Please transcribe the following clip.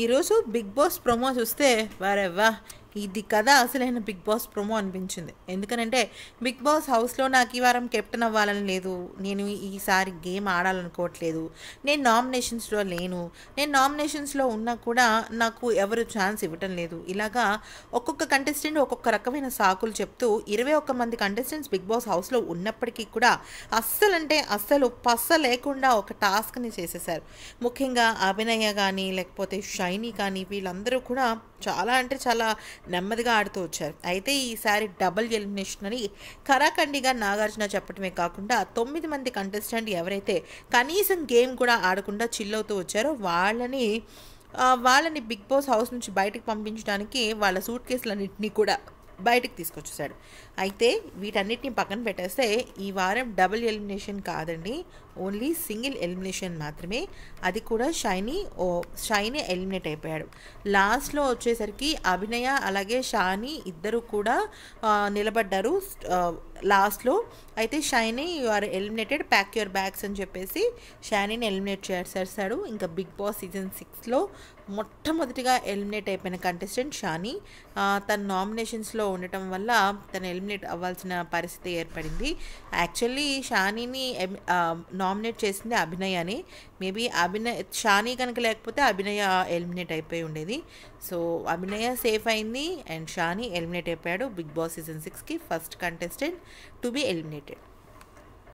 ఈరోజు big boss promo చూస్తే వారెవ్వా ఇది కదా అసలైన బిగ్ బాస్ ప్రోమో అనిపించింది ఎందుకనంటే బిగ్ బాస్ హౌస్లో నాకు ఈ వారం కెప్టెన్ అవ్వాలని లేదు నేను ఈసారి గేమ్ ఆడాలనుకోవట్లేదు నేను నామినేషన్స్లో లేను నేను నామినేషన్స్లో ఉన్నా కూడా నాకు ఎవరు ఛాన్స్ ఇవ్వటం లేదు ఇలాగా ఒక్కొక్క కంటెస్టెంట్ ఒక్కొక్క రకమైన సాకులు చెప్తూ ఇరవై ఒక్క మంది కంటెస్టెంట్స్ బిగ్ బాస్ హౌస్లో ఉన్నప్పటికీ కూడా అస్సలంటే అస్సలు పస్స లేకుండా ఒక టాస్క్ని చేసేసారు ముఖ్యంగా అభినయ కానీ లేకపోతే షైనీ కానీ వీళ్ళందరూ కూడా చాలా అంటే చాలా నెమ్మదిగా ఆడుతూ వచ్చారు అయితే ఈసారి డబుల్ ఎలిమినేషన్ అని కరాఖండిగా నాగార్జున చెప్పడమే కాకుండా తొమ్మిది మంది కంటెస్టెంట్ ఎవరైతే కనీసం గేమ్ కూడా ఆడకుండా చిల్ అవుతూ వచ్చారో వాళ్ళని వాళ్ళని బిగ్ బాస్ హౌస్ నుంచి బయటకు పంపించడానికి వాళ్ళ సూట్ కేసులన్నింటినీ కూడా బయటకు తీసుకొచ్చేసాడు అయితే వీటన్నిటిని పక్కన పెట్టేస్తే ఈ వారం డబుల్ ఎలిమినేషన్ కాదండి ఓన్లీ సింగిల్ ఎలిమినేషన్ మాత్రమే అది కూడా షైనీ ఓ షైనీ ఎలిమినేట్ అయిపోయాడు లాస్ట్లో వచ్చేసరికి అభినయ అలాగే షాని ఇద్దరు కూడా నిలబడ్డారు లాస్ట్లో అయితే Shani you are eliminated pack your bags అని చెప్పేసి షైనీని ఎలిమినేట్ చేసేసాడు ఇంకా బిగ్ బాస్ సీజన్ సిక్స్లో మొట్టమొదటిగా ఎలిమినేట్ అయిపోయిన కంటెస్టెంట్ షానీ తన నామినేషన్స్లో ఉండటం వల్ల తను ఎలిమినేట్ అవ్వాల్సిన పరిస్థితి ఏర్పడింది యాక్చువల్లీ షానీని నామినేట్ చేసింది అభినయ్ అని మేబీ అభినయ్ షానీ కనుక లేకపోతే అభినయ ఎలిమినేట్ అయిపోయి ఉండేది సో అభినయ సేఫ్ అయింది అండ్ షానీ ఎలిమినేట్ అయిపోయాడు బిగ్ బాస్ సీజన్ సిక్స్కి first contestant to be eliminated.